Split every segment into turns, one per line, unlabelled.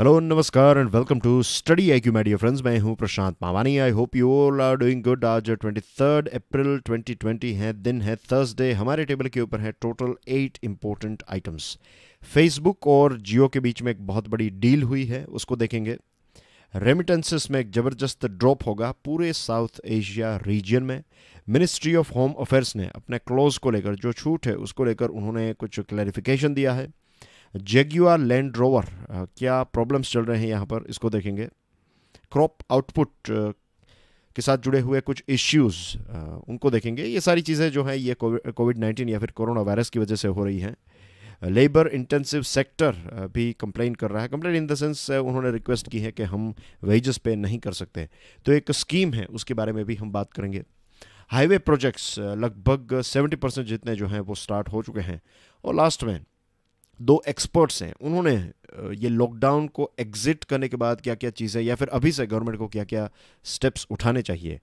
hello नमस्कार and welcome to study I Q my dear friends मैं हूं Prashant Mawani I hope you all are doing good आज twenty third April twenty twenty है दिन है Thursday हमारे टेबल के ऊपर है total eight important items Facebook और जियो के बीच में एक बहुत बड़ी डील हुई है उसको देखेंगे रेमिटेंसेस में एक ज़बरदस्त ड्रॉप होगा पूरे साउथ एशिया रीजन में मिनिस्ट्री ऑफ होम अफेयर्स ने अपने क्लोज को लेकर जो छूट है उसको लेकर उन्होंने कुछ क्लैरिफिकेशन दिया है जेग्यूआर लैंड रोवर क्या प्रॉब्लम्स चल रहे हैं यहाँ पर इसको देखेंगे क्रॉप आउटपुट uh, के साथ जुड़े हुए कुछ इश्यूज uh, उनको देखेंगे ये सारी चीज़ें जो हैं ये कोविड नाइन्टीन या फिर कोरोना वायरस की वजह से हो रही हैं लेबर इंटेंसिव सेक्टर भी कंप्लेन कर रहा है कंप्लेन इन द सेंस उन्होंने रिक्वेस्ट की है कि हम वेजेस पे नहीं कर सकते तो एक स्कीम है उसके बारे में भी हम बात करेंगे हाईवे प्रोजेक्ट्स uh, लगभग सेवेंटी परसेंट जितने जो हैं वो स्टार्ट हो चुके हैं और लास्ट में दो एक्सपर्ट्स हैं उन्होंने ये लॉकडाउन को एग्जिट करने के बाद क्या क्या चीज़ें या फिर अभी से गवर्नमेंट को क्या क्या स्टेप्स उठाने चाहिए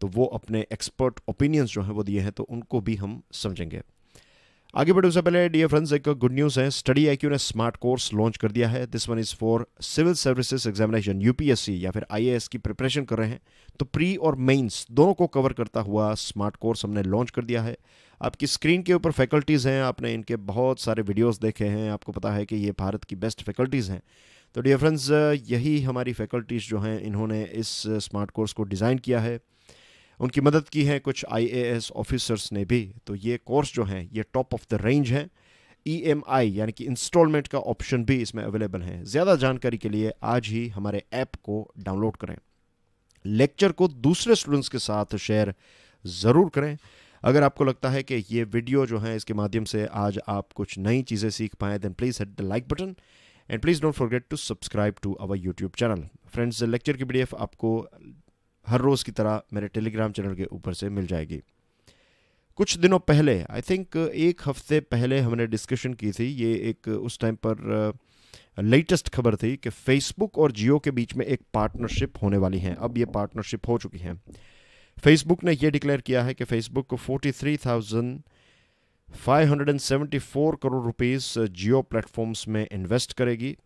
तो वो अपने एक्सपर्ट ओपिनियंस जो हैं वो दिए हैं तो उनको भी हम समझेंगे आगे बढ़े उससे पहले डियर फ्रेंड्स एक गुड न्यूज़ है स्टडी आई ने स्मार्ट कोर्स लॉन्च कर दिया है this one is for civil services examination UPSC या फिर आईएएस की प्रिपरेशन कर रहे हैं तो प्री और मेंस दोनों को कवर करता हुआ स्मार्ट कोर्स हमने लॉन्च कर दिया है आपकी स्क्रीन के ऊपर फैकल्टीज़ हैं आपने इनके बहुत सारे वीडियोज़ देखे हैं आपको पता है कि ये भारत की बेस्ट फैकल्टीज़ हैं तो डियर फ्रेंड्स यही हमारी फैकल्टीज़ जो हैं इन्होंने इस स्मार्ट कोर्स को डिज़ाइन किया है उनकी मदद की है कुछ आईएएस ऑफिसर्स ने भी तो ये कोर्स जो हैं ये टॉप ऑफ द रेंज हैं ई e यानी कि इंस्टॉलमेंट का ऑप्शन भी इसमें अवेलेबल है ज़्यादा जानकारी के लिए आज ही हमारे ऐप को डाउनलोड करें लेक्चर को दूसरे स्टूडेंट्स के साथ शेयर ज़रूर करें अगर आपको लगता है कि ये वीडियो जो है इसके माध्यम से आज आप कुछ नई चीज़ें सीख पाएँ then please hit the like button and please don't forget to subscribe to our YouTube channel friends lecture की पी आपको हर रोज़ की तरह मेरे टेलीग्राम चैनल के ऊपर से मिल जाएगी कुछ दिनों पहले आई थिंक एक हफ्ते पहले हमने डिस्कशन की थी ये एक उस टाइम पर लेटेस्ट खबर थी कि फेसबुक और जियो के बीच में एक पार्टनरशिप होने वाली है अब ये पार्टनरशिप हो चुकी है फेसबुक ने यह डिक्लेयर किया है कि फेसबुक को four crore rupees Jio platforms में इन्वेस्ट करेगी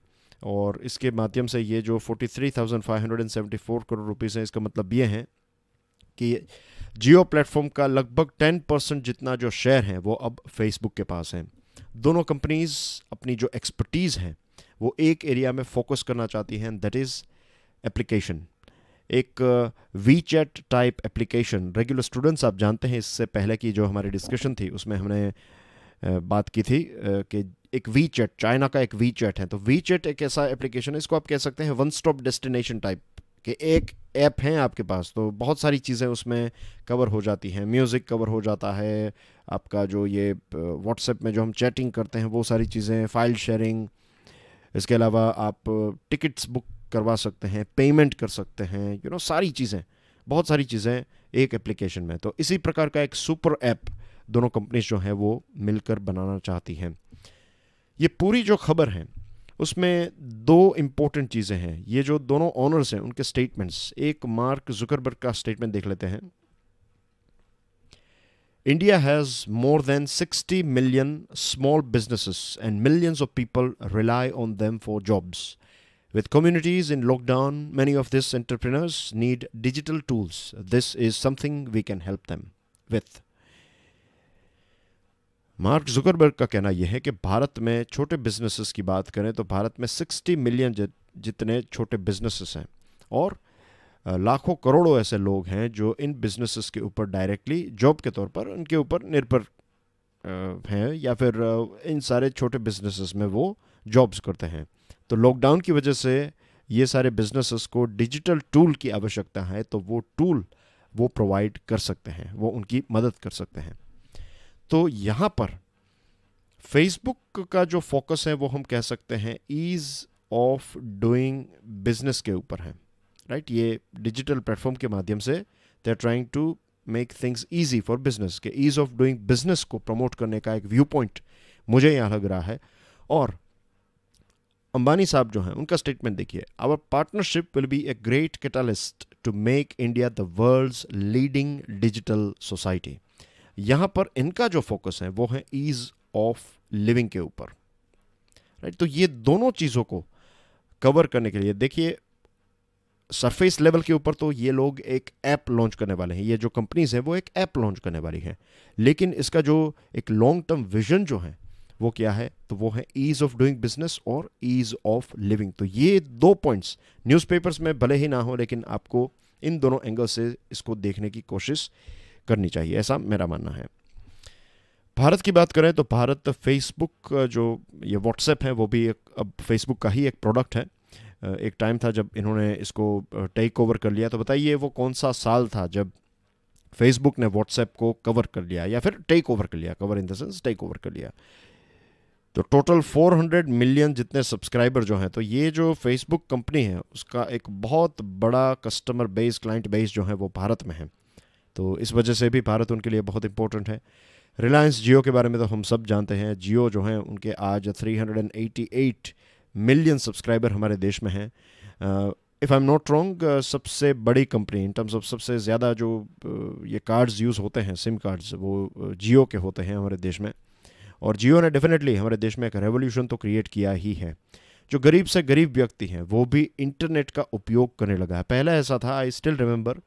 और इसके माध्यम से ये जो 43,574 करोड़ रुपीस हैं इसका मतलब ये है कि जियो प्लेटफॉर्म का लगभग 10 परसेंट जितना जो शेयर है वो अब फेसबुक के पास है दोनों कंपनीज अपनी जो एक्सपर्टीज़ हैं वो एक एरिया में फोकस करना चाहती हैं दैट इज़ एप्लीकेशन एक WeChat type application regular students आप जानते हैं इससे पहले की जो हमारी डिस्कशन थी उसमें हमने uh, बात की थी uh, कि एक वी चैट चाइना का एक वी चैट है तो वी चैट एक ऐसा एप्लीकेशन है इसको आप कह सकते हैं वन स्टॉप डेस्टिनेशन टाइप के एक ऐप है आपके पास तो बहुत सारी चीज़ें उसमें कवर हो जाती हैं म्यूज़िक कवर हो जाता है आपका जो ये व्हाट्सएप में जो हम चैटिंग करते हैं वो सारी चीज़ें फ़ाइल शेयरिंग इसके अलावा आप टिकट्स बुक करवा सकते हैं पेमेंट कर सकते हैं यू you नो know, सारी चीज़ें बहुत सारी चीज़ें एक एप्लीकेशन में तो इसी प्रकार का एक सुपर ऐप दोनों कंपनीज जो हैं वो मिलकर बनाना चाहती हैं ये पूरी जो खबर है उसमें दो इम्पोर्टेंट चीज़ें हैं ये जो दोनों ऑनर्स हैं उनके स्टेटमेंट्स एक मार्क जुकरबर्ग का स्टेटमेंट देख लेते हैं India has more than sixty million small businesses and millions of people rely on them for jobs with communities in lockdown many of this entrepreneurs need digital tools this is something we can help them with Mark Zuckerberg का कहना यह है कि भारत में छोटे businesses की बात करें तो भारत में 60 मिलियन जितने छोटे बिजनेसेस हैं और लाखों करोड़ों ऐसे लोग हैं जो इन बिजनेसेस के ऊपर डायरेक्टली जॉब के तौर पर उनके ऊपर निर्भर हैं या फिर इन सारे छोटे बिजनेसेस में वो जॉब्स करते हैं तो लॉकडाउन की वजह से ये सारे बिजनेसेस को डिजिटल टूल की आवश्यकता है तो वो टूल वो प्रोवाइड कर सकते हैं वो उनकी मदद कर सकते हैं तो यहां पर फेसबुक का जो फोकस है वो हम कह सकते हैं ईज़ ऑफ डूइंग बिजनेस के ऊपर है राइट ये डिजिटल प्लेटफॉर्म के माध्यम से they are trying to make things easy for business के ईज़ ऑफ डूइंग बिजनेस को प्रमोट करने का एक व्यू पॉइंट मुझे यहां लग रहा है और अंबानी साहब जो हैं उनका स्टेटमेंट देखिए our partnership will be a great catalyst to make India the world's leading digital society यहां पर इनका जो फोकस है वो है ईज ऑफ लिविंग के ऊपर राइट तो ये दोनों चीज़ों को कवर करने के लिए देखिए सरफेस लेवल के ऊपर तो ये लोग एक ऐप लॉन्च करने वाले हैं ये जो कंपनीज है वो एक ऐप लॉन्च करने वाली है लेकिन इसका जो एक लॉन्ग टर्म विजन जो है वो क्या है तो वो है ईज ऑफ डूइंग बिजनेस और ईज ऑफ लिविंग तो ये दो पॉइंट्स न्यूज़पेपर्स में भले ही ना हो लेकिन आपको इन दोनों एंगल से इसको देखने की कोशिश करनी चाहिए ऐसा मेरा मानना है भारत की बात करें तो भारत फेसबुक जो ये व्हाट्सएप है वो भी एक अब फेसबुक का ही एक प्रोडक्ट है एक टाइम था जब इन्होंने इसको टेक ओवर कर लिया तो बताइए वो कौन सा साल था जब फेसबुक ने व्हाट्सएप को कवर कर लिया या फिर टेक ओवर कर लिया cover in the sense take over कर लिया तो टोटल 400 मिलियन जितने सब्सक्राइबर जो हैं तो ये जो फेसबुक कंपनी है उसका एक बहुत बड़ा कस्टमर बेस क्लाइंट बेस जो है वो भारत में है तो इस वजह से भी भारत उनके लिए बहुत इंपॉर्टेंट है रिलायंस जियो के बारे में तो हम सब जानते हैं जियो जो हैं उनके आज 388 मिलियन सब्सक्राइबर हमारे देश में हैं if I am not wrong सबसे बड़ी कंपनी इन टर्म्स ऑफ सबसे ज़्यादा जो uh, ये कार्ड्स यूज़ होते हैं सिम कार्ड्स वो जियो के होते हैं हमारे देश में और जियो ने डेफिनेटली हमारे देश में एक रेवोल्यूशन तो क्रिएट किया ही है जो गरीब से गरीब व्यक्ति हैं वो भी इंटरनेट का उपयोग करने लगा है पहला ऐसा था आई स्टिल रिमेंबर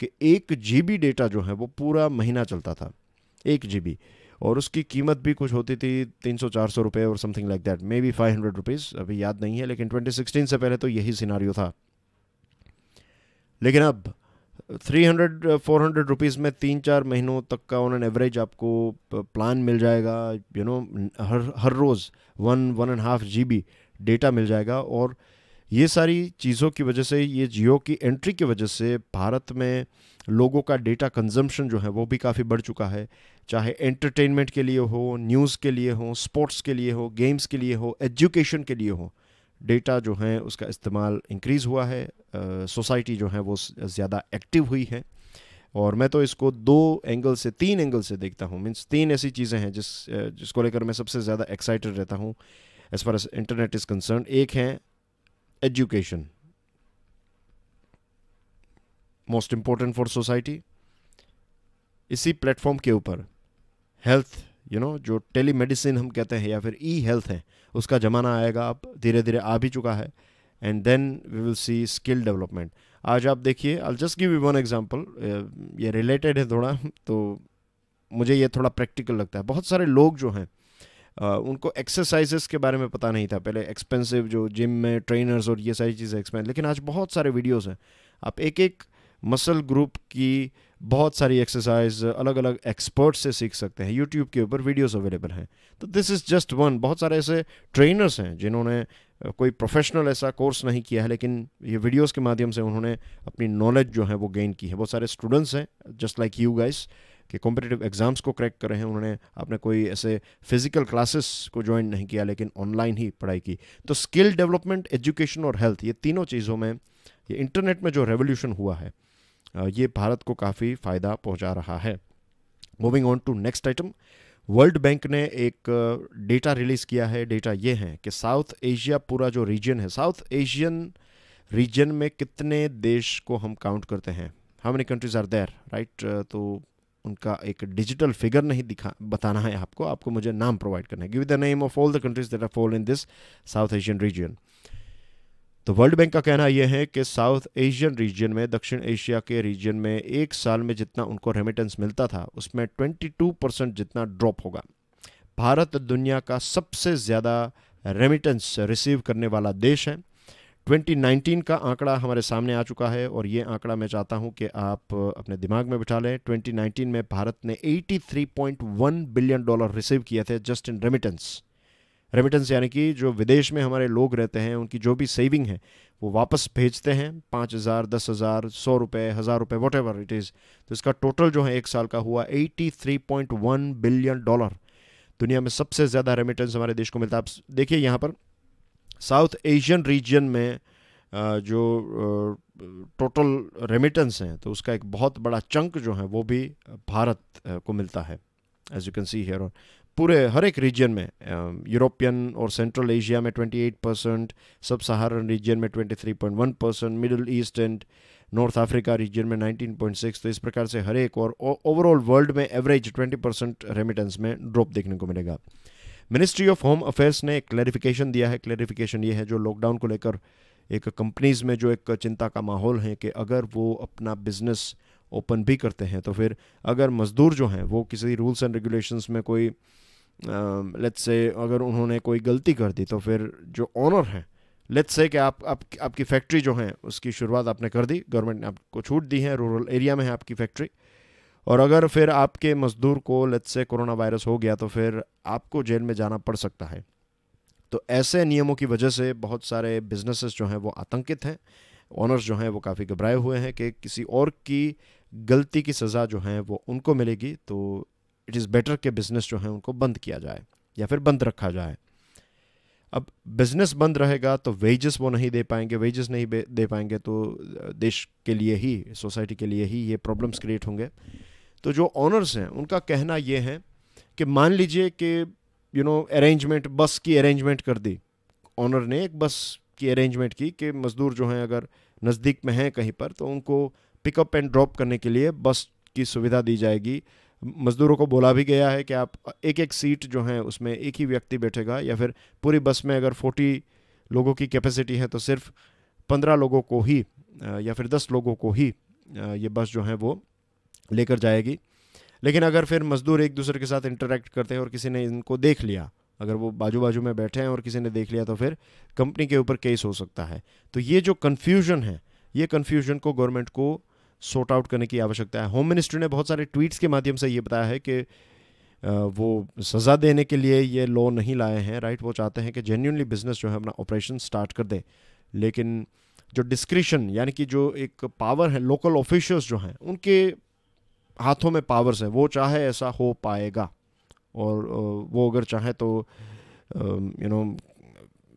कि एक जीबी डेटा जो है वो पूरा महीना चलता था एक जीबी और उसकी कीमत भी कुछ होती थी तीन सौ चार सौ रुपये और something like that maybe five hundred rupees अभी याद नहीं है लेकिन ट्वेंटी सिक्सटीन से पहले तो यही सिनारियो था लेकिन अब three hundred four hundred rupees में तीन चार महीनों तक का ऑन एन एवरेज आपको प्लान मिल जाएगा यू you नो know, हर हर रोज़ one one and half G B data मिल जाएगा और uh, ये सारी चीज़ों की वजह से ये जियो की एंट्री की वजह से भारत में लोगों का डेटा कंजम्पशन जो है वो भी काफ़ी बढ़ चुका है चाहे एंटरटेनमेंट के लिए हो न्यूज़ के लिए हो स्पोर्ट्स के लिए हो गेम्स के लिए हो एजुकेशन के लिए हो डेटा जो है उसका इस्तेमाल इंक्रीज़ हुआ है सोसाइटी जो है वो ज़्यादा एक्टिव हुई है और मैं तो इसको दो एंगल से तीन एंगल से देखता हूँ मीन्स तीन ऐसी चीज़ें हैं जिस जिसको लेकर मैं सबसे ज़्यादा एक्साइटेड रहता हूँ as far as internet is concern एक है education most important for society इसी प्लेटफॉर्म के ऊपर हेल्थ यू नो जो टेली मेडिसिन हम कहते हैं या फिर ई हेल्थ है उसका ज़माना आएगा अब धीरे धीरे आ भी चुका है and then we will see skill development आज आप देखिए I just give you one example ये रिलेटेड है थोड़ा तो मुझे ये थोड़ा प्रैक्टिकल लगता है बहुत सारे लोग जो हैं उनको एक्सरसाइजेस के बारे में पता नहीं था पहले एक्सपेंसिव जो जिम में ट्रेनर्स और ये सारी चीज़ें एक्सपेंस लेकिन आज बहुत सारे वीडियोस हैं आप एक एक मसल ग्रुप की बहुत सारी एक्सरसाइज अलग अलग एक्सपर्ट से सीख सकते हैं यूट्यूब के ऊपर वीडियोस अवेलेबल हैं तो दिस इज़ जस्ट वन बहुत सारे ऐसे ट्रेनर्स हैं जिन्होंने कोई प्रोफेशनल ऐसा कोर्स नहीं किया है लेकिन ये वीडियोस के माध्यम से उन्होंने अपनी नॉलेज जो है वो गेन की है बहुत सारे स्टूडेंट्स हैं जस्ट लाइक यू गाइस कि कॉम्पिटेटिव एग्ज़ाम्स को क्रैक कर रहे हैं उन्होंने आपने कोई ऐसे फिजिकल क्लासेस को ज्वाइन नहीं किया लेकिन ऑनलाइन ही पढ़ाई की तो स्किल डेवलपमेंट एजुकेशन और हेल्थ ये तीनों चीज़ों में ये इंटरनेट में जो रेवोल्यूशन हुआ है ये भारत को काफ़ी फ़ायदा पहुंचा रहा है moving on to next item World Bank ने एक डेटा रिलीज़ किया है डेटा ये है कि साउथ एशिया पूरा जो रीजन है साउथ एशियन रीजन में कितने देश को हम काउंट करते हैं how many countries are there right तो उनका एक डिजिटल फिगर नहीं दिखा बताना है आपको आपको मुझे नाम प्रोवाइड करना है give the name of all the countries that are fall in this South Asian region तो वर्ल्ड बैंक का कहना यह है कि साउथ एशियन रीजन में दक्षिण एशिया के रीजन में एक साल में जितना उनको रेमिटेंस मिलता था उसमें 22 परसेंट जितना ड्रॉप होगा भारत दुनिया का सबसे ज़्यादा रेमिटेंस रिसीव करने वाला देश है 2019 का आंकड़ा हमारे सामने आ चुका है और ये आंकड़ा मैं चाहता हूं कि आप अपने दिमाग में बिठा लें 2019 में भारत ने 83.1 बिलियन डॉलर रिसीव किए थे जस्ट इन रेमिटेंस रेमिटेंस यानी कि जो विदेश में हमारे लोग रहते हैं उनकी जो भी सेविंग है वो वापस भेजते हैं पाँच हज़ार दस हज़ार सौ रुपये हज़ार रुपये वॉट एवर इट इज़ तो इसका टोटल जो है एक साल का हुआ 83.1 बिलियन डॉलर दुनिया में सबसे ज़्यादा रेमिटेंस हमारे देश को मिलता है आप देखिए यहाँ पर साउथ एशियन रीजन में जो टोटल रेमिटेंस हैं तो उसका एक बहुत बड़ा चंक जो है वो भी भारत को मिलता है as you can see here पूरे हर एक रीजन में यूरोपियन और सेंट्रल एशिया में 28 परसेंट सब सहारन रीजन में 23.1 percent Middle East and North Africa region में 19.6 तो इस प्रकार से हर एक और ओवरऑल वर्ल्ड में एवरेज 20 परसेंट रेमिटेंस में ड्रॉप देखने को मिलेगा मिनिस्ट्री ऑफ होम अफेयर्स ने एक क्लैरिफिकेशन दिया है क्लैरिफिकेशन ये है जो लॉकडाउन को लेकर एक कंपनीज़ में जो एक चिंता का माहौल है कि अगर वो अपना बिज़नेस ओपन भी करते हैं तो फिर अगर मज़दूर जो हैं वो किसी रूल्स एंड रेगुलेशंस में कोई लेट्स से अगर उन्होंने कोई गलती कर दी तो फिर जो ऑनर हैं लेट्स से कि आप, आप आपकी फैक्ट्री जो है उसकी शुरुआत आपने कर दी गवर्नमेंट ने आपको छूट दी है रूरल एरिया में है आपकी फैक्ट्री और अगर फिर आपके मज़दूर को लत से कोरोना वायरस हो गया तो फिर आपको जेल में जाना पड़ सकता है तो ऐसे नियमों की वजह से बहुत सारे बिजनेसेस जो हैं वो आतंकित हैं ऑनर्स जो हैं वो काफ़ी घबराए हुए हैं कि किसी और की गलती की सज़ा जो है वो उनको मिलेगी तो इट इज़ बेटर कि बिज़नेस जो है उनको बंद किया जाए या फिर बंद रखा जाए अब बिज़नेस बंद रहेगा तो वेजेस वो नहीं दे पाएंगे वेजेस नहीं दे पाएंगे तो देश के लिए ही सोसाइटी के लिए ही ये प्रॉब्लम्स क्रिएट होंगे तो जो ऑनर्स हैं उनका कहना ये है कि मान लीजिए कि यू नो अरेंजमेंट बस की अरेंजमेंट कर दी ऑनर ने एक बस की अरेंजमेंट की कि मज़दूर जो हैं अगर नज़दीक में हैं कहीं पर तो उनको पिकअप एंड ड्रॉप करने के लिए बस की सुविधा दी जाएगी मज़दूरों को बोला भी गया है कि आप एक एक सीट जो है उसमें एक ही व्यक्ति बैठेगा या फिर पूरी बस में अगर फोर्टी लोगों की कैपेसिटी है तो सिर्फ पंद्रह लोगों को ही या फिर दस लोगों को ही ये बस जो है वो लेकर जाएगी लेकिन अगर फिर मज़दूर एक दूसरे के साथ इंटरेक्ट करते हैं और किसी ने इनको देख लिया अगर वो बाजू बाजू में बैठे हैं और किसी ने देख लिया तो फिर कंपनी के ऊपर केस हो सकता है तो ये जो कन्फ्यूजन है ये कन्फ्यूजन को गवर्नमेंट को सॉर्ट आउट करने की आवश्यकता है होम मिनिस्ट्री ने बहुत सारे ट्वीट्स के माध्यम से ये बताया है कि वो सज़ा देने के लिए ये लॉ नहीं लाए हैं राइट वो चाहते हैं कि जेन्यूनली बिजनेस जो है अपना ऑपरेशन स्टार्ट कर दे लेकिन जो डिस्क्रिशन यानी कि जो एक पावर है लोकल ऑफिशियल्स जो हैं उनके हाथों में पावर्स है वो चाहे ऐसा हो पाएगा और वो अगर चाहे तो यू नो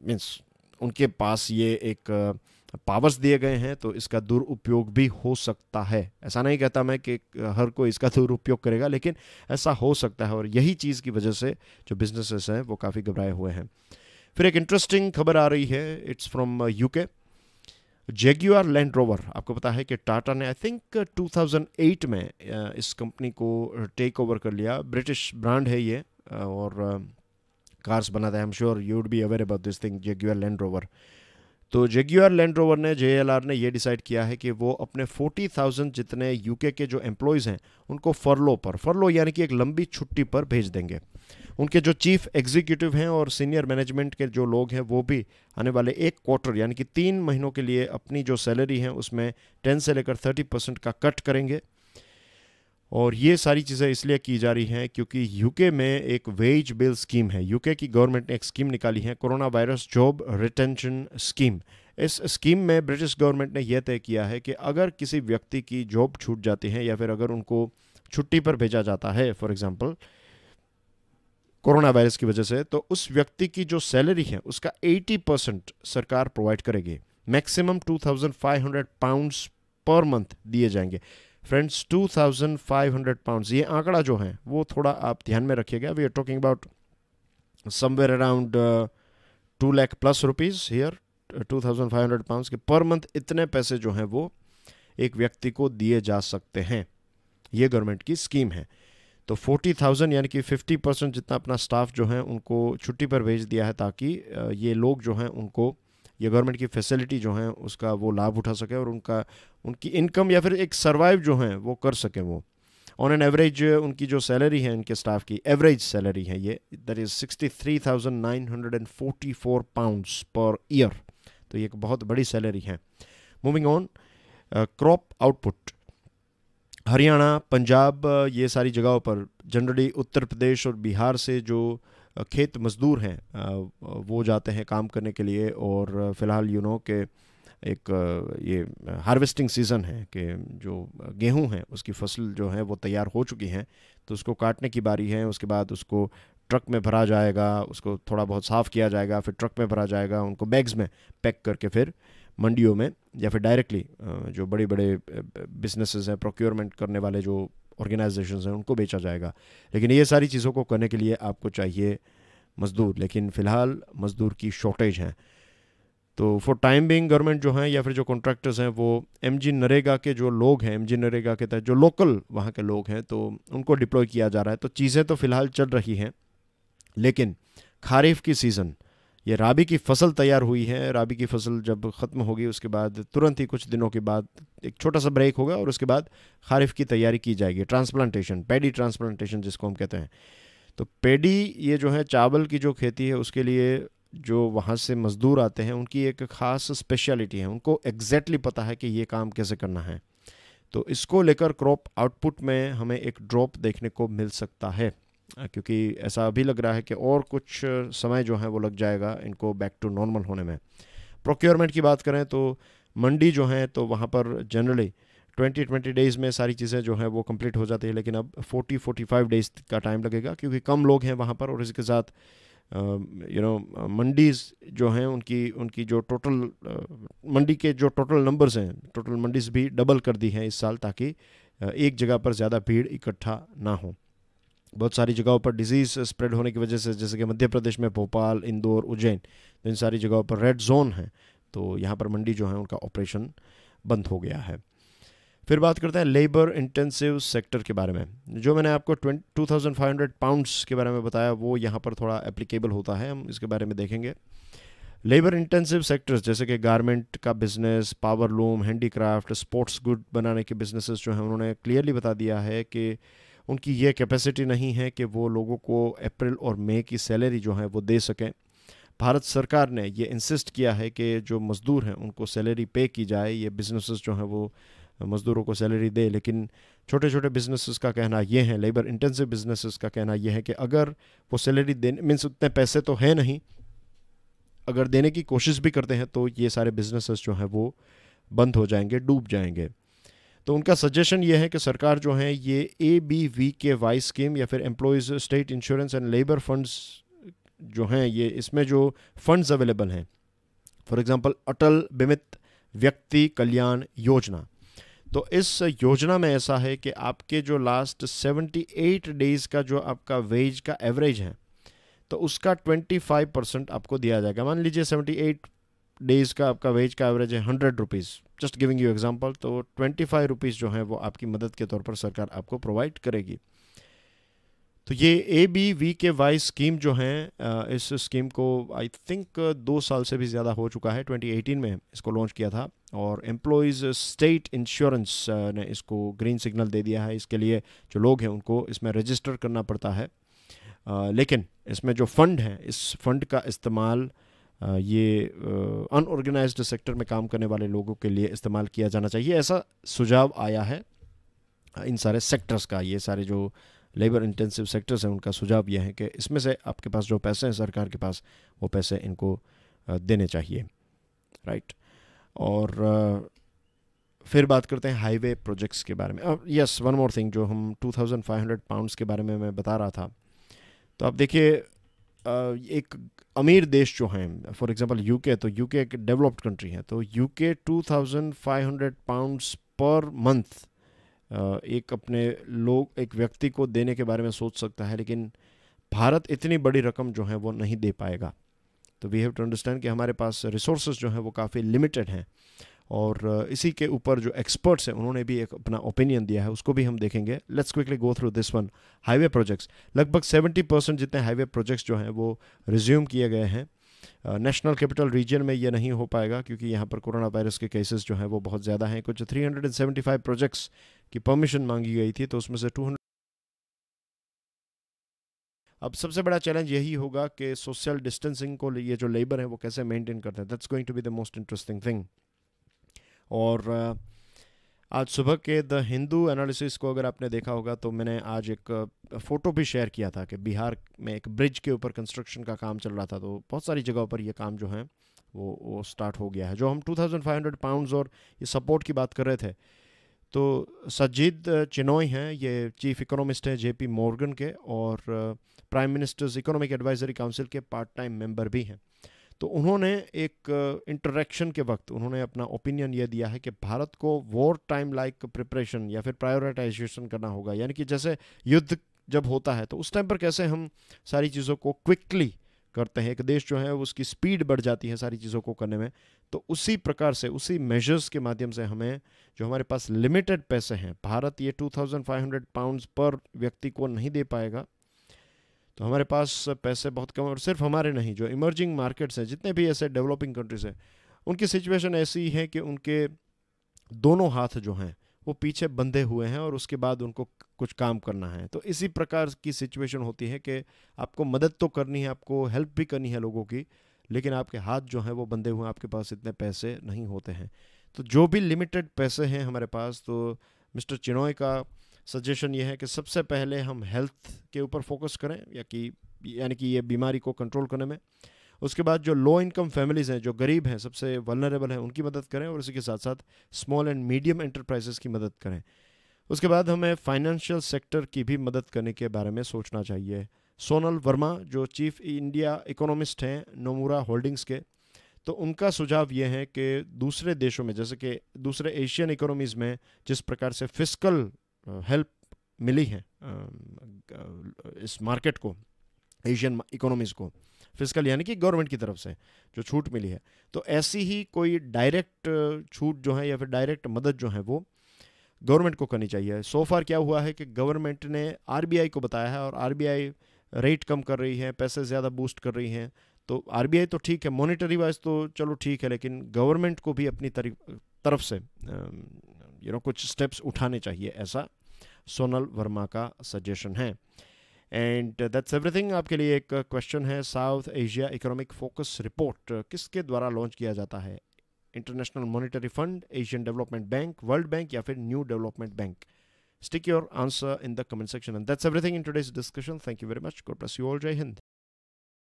मीन्स उनके पास ये एक पावर्स दिए गए हैं तो इसका दुरुपयोग भी हो सकता है ऐसा नहीं कहता मैं कि हर कोई इसका दुरुपयोग करेगा लेकिन ऐसा हो सकता है और यही चीज़ की वजह से जो बिजनेसेस हैं वो काफ़ी घबराए हुए हैं फिर एक इंटरेस्टिंग खबर आ रही है it's from UK Jaguar Land Rover आपको पता है कि टाटा ने आई थिंक 2008 में इस कंपनी को टेक ओवर कर लिया ब्रिटिश ब्रांड है ये और कार्स बनाता है I am sure you would be aware about this thing Jaguar Land Rover तो जेग्यूआर लैंड रोवर ने जे ने यह डिसाइड किया है कि वो अपने 40,000 जितने यूके के जो एम्प्लॉयज़ हैं उनको फरलो पर फरलो यानी कि एक लंबी छुट्टी पर भेज देंगे उनके जो चीफ एग्जीक्यूटिव हैं और सीनियर मैनेजमेंट के जो लोग हैं वो भी आने वाले एक क्वार्टर यानी कि तीन महीनों के लिए अपनी जो सैलरी है उसमें टेन से लेकर थर्टी परसेंट का कट करेंगे और ये सारी चीज़ें इसलिए की जा रही हैं क्योंकि यूके में एक वेज बिल स्कीम है यूके की गवर्नमेंट ने एक स्कीम निकाली है coronavirus job retention scheme इस स्कीम में ब्रिटिश गवर्नमेंट ने यह तय किया है कि अगर किसी व्यक्ति की जॉब छूट जाती है या फिर अगर उनको छुट्टी पर भेजा जाता है फॉर एग्ज़ाम्पल कोरोना वायरस की वजह से तो उस व्यक्ति की जो सैलरी है उसका 80 परसेंट सरकार प्रोवाइड करेगी मैक्सिमम 2500 पाउंड्स पर मंथ दिए जाएंगे friends two thousand five hundred pounds ये आंकड़ा जो है वो थोड़ा आप ध्यान में रखिएगा we are talking about somewhere around two lakh plus rupees here two thousand five hundred pounds के पर मंथ इतने पैसे जो हैं वो एक व्यक्ति को दिए जा सकते हैं ये गवर्नमेंट की स्कीम है तो फोर्टी थाउजेंड यानी कि फिफ्टी परसेंट जितना अपना स्टाफ जो है उनको छुट्टी पर भेज दिया है ताकि uh, ये लोग जो हैं उनको या गवर्नमेंट की फैसिलिटी जो हैं उसका वो लाभ उठा सकें और उनका उनकी इनकम या फिर एक सर्वाइव जो है वो कर सकें वो ऑन एन एवरेज उनकी जो सैलरी है इनके स्टाफ की एवरेज सैलरी है ये that is sixty three thousand nine hundred and forty four pounds per year तो ये एक बहुत बड़ी सैलरी है moving on crop output Haryana Punjab ये सारी जगहों पर जनरली उत्तर प्रदेश और बिहार से जो uh, खेत मज़दूर हैं वो जाते हैं काम करने के लिए और फ़िलहाल यू नो के एक ये हार्वेस्टिंग सीज़न है कि जो गेहूं है उसकी फसल जो है वो तैयार हो चुकी हैं तो उसको काटने की बारी है उसके बाद उसको ट्रक में भरा जाएगा उसको थोड़ा बहुत साफ़ किया जाएगा फिर ट्रक में भरा जाएगा उनको बैग्स में पैक करके फिर मंडियों में या फिर डायरेक्टली जो बड़े बड़े बिजनेसेस हैं प्रोक्योरमेंट करने वाले जो ऑर्गेनाइजेशन हैं उनको बेचा जाएगा लेकिन ये सारी चीज़ों को करने के लिए आपको चाहिए मज़दूर लेकिन फ़िलहाल मज़दूर की शॉर्टेज हैं तो फॉर टाइम बिंग गवर्नमेंट जो हैं या फिर जो कॉन्ट्रैक्टर्स हैं वो एम जी नरेगा के जो लोग हैं एम जी नरेगा के तहत जो लोकल वहाँ के लोग हैं तो उनको डिप्लॉय किया जा रहा है तो चीज़ें तो फ़िलहाल चल रही हैं लेकिन खारीफ की सीज़न ये राबी की फसल तैयार हुई है राबी की फसल जब ख़त्म होगी उसके बाद तुरंत ही कुछ दिनों के बाद एक छोटा सा ब्रेक होगा और उसके बाद खारिफ की तैयारी की जाएगी ट्रांसप्लांटेशन पेडी ट्रांसप्लांटेशन जिसको हम कहते हैं तो पेडी ये जो है चावल की जो खेती है उसके लिए जो वहाँ से मज़दूर आते हैं उनकी एक ख़ास स्पेशलिटी है उनको एग्जैक्टली पता है कि ये काम कैसे करना है तो इसको लेकर क्रॉप आउटपुट में हमें एक ड्रॉप देखने को मिल सकता है हाँ, क्योंकि ऐसा अभी लग रहा है कि और कुछ समय जो है वो लग जाएगा इनको बैक टू नॉर्मल होने में प्रोक्योरमेंट की बात करें तो मंडी जो है तो वहाँ पर जनरली ट्वेंटी ट्वेंटी डेज़ में सारी चीज़ें जो है वो कंप्लीट हो जाती है लेकिन अब 40-45 फाइव डेज़ का टाइम लगेगा क्योंकि कम लोग हैं वहाँ पर और इसके साथ यू नो मंडीज़ जो हैं उनकी उनकी जो टोटल मंडी के जो टोटल नंबर्स हैं टोटल मंडीज़ भी डबल कर दी हैं इस साल ताकि एक जगह पर ज़्यादा भीड़ इकट्ठा ना हो बहुत सारी जगहों पर डिजीज़ स्प्रेड होने की वजह से जैसे कि मध्य प्रदेश में भोपाल इंदौर उज्जैन तो इन सारी जगहों पर रेड जोन है तो यहाँ पर मंडी जो है उनका ऑपरेशन बंद हो गया है फिर बात करते हैं लेबर इंटेंसिव सेक्टर के बारे में जो मैंने आपको two thousand five hundred pounds के बारे में बताया वो यहाँ पर थोड़ा एप्लीकेबल होता है हम इसके बारे में देखेंगे लेबर इंटेंसिव सेक्टर्स जैसे कि गारमेंट का business power loom handicraft sports good बनाने के बिजनेसेस जो हैं उन्होंने क्लियरली बता दिया है कि उनकी ये कैपेसिटी नहीं है कि वो लोगों को अप्रैल और मई की सैलरी जो है वो दे सकें भारत सरकार ने ये इंसिस्ट किया है कि जो मज़दूर हैं उनको सैलरी पे की जाए ये बिजनेसेस जो हैं वो मज़दूरों को सैलरी दे लेकिन छोटे छोटे बिजनेसेस का कहना ये है लेबर इंटेंसिव बिजनेसेस का कहना ये है कि अगर वो सैलरी देने मीन्स उतने पैसे तो हैं नहीं अगर देने की कोशिश भी करते हैं तो ये सारे बिजनेसेस जो हैं वो बंद हो जाएंगे डूब जाएंगे तो उनका सजेशन ये है कि सरकार जो है ये A B V K Y scheme या फिर employees state insurance and labour funds जो हैं ये इसमें जो फंड्स अवेलेबल हैं फॉर एग्ज़ाम्पल अटल बीमित व्यक्ति कल्याण योजना तो इस योजना में ऐसा है कि आपके जो लास्ट 78 डेज़ का जो आपका वेज का एवरेज है तो उसका 25 परसेंट आपको दिया जाएगा मान लीजिए 78 डेज़ का आपका वेज का एवरेज है hundred rupees just giving you example तो ट्वेंटी फाइव रुपीज़ जो है वो आपकी मदद के तौर पर सरकार आपको प्रोवाइड करेगी तो ये A B V K Y scheme जो है इस स्कीम को आई थिंक दो साल से भी ज़्यादा हो चुका है 2018 में इसको लॉन्च किया था और एम्प्लॉयज़ स्टेट इंश्योरेंस ने इसको ग्रीन सिग्नल दे दिया है इसके लिए जो लोग हैं उनको इसमें रजिस्टर करना पड़ता है लेकिन इसमें जो फंड है इस फंड का इस्तेमाल ये अनऑर्गेनाइज सेक्टर में काम करने वाले लोगों के लिए इस्तेमाल किया जाना चाहिए ऐसा सुझाव आया है इन सारे सेक्टर्स का ये सारे जो लेबर इंटेंसिव सेक्टर्स हैं उनका सुझाव यह है कि इसमें से आपके पास जो पैसे हैं सरकार के पास वो पैसे इनको देने चाहिए राइट और फिर बात करते हैं हाईवे प्रोजेक्ट्स के बारे में अब यस वन मोर थिंग जो हम 2500 पाउंड्स के बारे में मैं बता रहा था तो आप देखिए एक अमीर देश जो हैं फॉर एग्जांपल यूके तो यूके एक डेवलप्ड कंट्री है तो यूके 2500 पाउंड्स पर मंथ एक अपने लोग एक व्यक्ति को देने के बारे में सोच सकता है लेकिन भारत इतनी बड़ी रकम जो है वो नहीं दे पाएगा तो वी हैव टू अंडरस्टैंड कि हमारे पास रिसोर्स जो हैं वो काफ़ी लिमिटेड हैं और इसी के ऊपर जो एक्सपर्ट्स हैं उन्होंने भी एक अपना ओपिनियन दिया है उसको भी हम देखेंगे let's quickly go through this one highway projects लगभग 70 परसेंट जितने हाईवे प्रोजेक्ट्स जो हैं वो रिज्यूम किए गए हैं नेशनल कैपिटल रीजन में ये नहीं हो पाएगा क्योंकि यहाँ पर कोरोना वायरस के केसेस जो हैं वो बहुत ज़्यादा हैं कुछ 375 प्रोजेक्ट्स की परमिशन मांगी गई थी तो उसमें से 200 अब सबसे बड़ा चैलेंज यही होगा कि सोशल डिस्टेंसिंग को ये जो लेबर है वो कैसे मेंटेन करते हैं that's going to be the most interesting thing और आज सुबह के द हिंदू एनालिसिस को अगर आपने देखा होगा तो मैंने आज एक फ़ोटो भी शेयर किया था कि बिहार में एक ब्रिज के ऊपर कंस्ट्रक्शन का काम चल रहा था तो बहुत सारी जगहों पर यह काम जो है वो वो स्टार्ट हो गया है जो हम 2500 पाउंड्स और ये सपोर्ट की बात कर रहे थे तो सजीद चिनोई हैं ये चीफ इकोनॉमिस्ट हैं जेपी मॉर्गन के और prime minister's economic advisory council के पार्ट टाइम मेंबर भी हैं तो उन्होंने एक इंटरेक्शन के वक्त उन्होंने अपना ओपिनियन ये दिया है कि भारत को वॉर टाइम लाइक प्रिपरेशन या फिर प्रायोरिटाइजेशन करना होगा यानी कि जैसे युद्ध जब होता है तो उस टाइम पर कैसे हम सारी चीज़ों को क्विकली करते हैं एक देश जो है उसकी स्पीड बढ़ जाती है सारी चीज़ों को करने में तो उसी प्रकार से उसी मेजर्स के माध्यम से हमें जो हमारे पास लिमिटेड पैसे हैं भारत ये 2500 पाउंड्स पर व्यक्ति को नहीं दे पाएगा तो हमारे पास पैसे बहुत कम और सिर्फ हमारे नहीं जो इमर्जिंग मार्केट्स हैं जितने भी ऐसे डेवलपिंग कंट्रीज हैं उनकी सिचुएशन ऐसी है कि उनके दोनों हाथ जो हैं वो पीछे बंधे हुए हैं और उसके बाद उनको कुछ काम करना है तो इसी प्रकार की सिचुएशन होती है कि आपको मदद तो करनी है आपको हेल्प भी करनी है लोगों की लेकिन आपके हाथ जो हैं वो बंधे हुए हैं आपके पास इतने पैसे नहीं होते हैं तो जो भी लिमिटेड पैसे हैं हमारे पास तो मिस्टर चिनोय का सजेशन ये है कि सबसे पहले हम हेल्थ के ऊपर फोकस करें या कि यानी कि ये बीमारी को कंट्रोल करने में उसके बाद जो लो इनकम फैमिलीज़ हैं जो गरीब हैं सबसे वनरेबल हैं उनकी मदद करें और इसी के साथ साथ स्मॉल एंड मीडियम एंटरप्राइजेस की मदद करें उसके बाद हमें फाइनेंशियल सेक्टर की भी मदद करने के बारे में सोचना चाहिए सोनल वर्मा जो चीफ इंडिया इकोनॉमिस्ट हैं नोमूरा होल्डिंग्स के तो उनका सुझाव ये है कि दूसरे देशों में जैसे कि दूसरे एशियन इकोनॉमीज़ में जिस प्रकार से फिजिकल हेल्प मिली है इस मार्केट को एशियन इकोनॉमीज़ को फिजिकल यानी कि गवर्नमेंट की तरफ से जो छूट मिली है तो ऐसी ही कोई डायरेक्ट छूट जो है या फिर डायरेक्ट मदद जो है वो गवर्नमेंट को करनी चाहिए सो फार क्या हुआ है कि गवर्नमेंट ने आरबीआई को बताया है और आरबीआई रेट कम कर रही है पैसे ज़्यादा बूस्ट कर रही हैं तो आर तो ठीक है मॉनिटरी वाइज तो चलो ठीक है लेकिन गवर्नमेंट को भी अपनी तरफ से यू नो कुछ स्टेप्स उठाने चाहिए ऐसा सोनल वर्मा का सजेशन है एंड दैट्स एवरीथिंग आपके लिए एक क्वेश्चन है South Asia economic focus report किसके द्वारा लॉन्च किया जाता है International Monetary Fund Asian Development Bank World Bank या फिर New Development Bank stick your answer in the comment section and that's everything in today's discussion thank you very much god bless you all Jai Hind